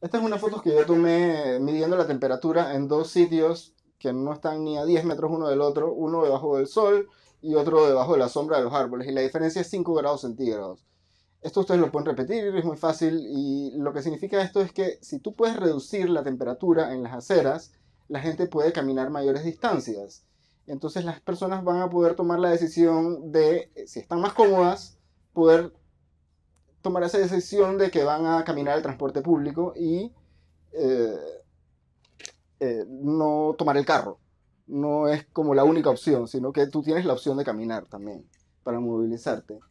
Esta es una foto que yo tomé midiendo la temperatura en dos sitios que no están ni a 10 metros uno del otro, uno debajo del sol y otro debajo de la sombra de los árboles, y la diferencia es 5 grados centígrados. Esto ustedes lo pueden repetir, es muy fácil, y lo que significa esto es que si tú puedes reducir la temperatura en las aceras, la gente puede caminar mayores distancias. Entonces las personas van a poder tomar la decisión de, si están más cómodas, poder tomar esa decisión de que van a caminar el transporte público y eh, eh, no tomar el carro. No es como la única opción, sino que tú tienes la opción de caminar también para movilizarte.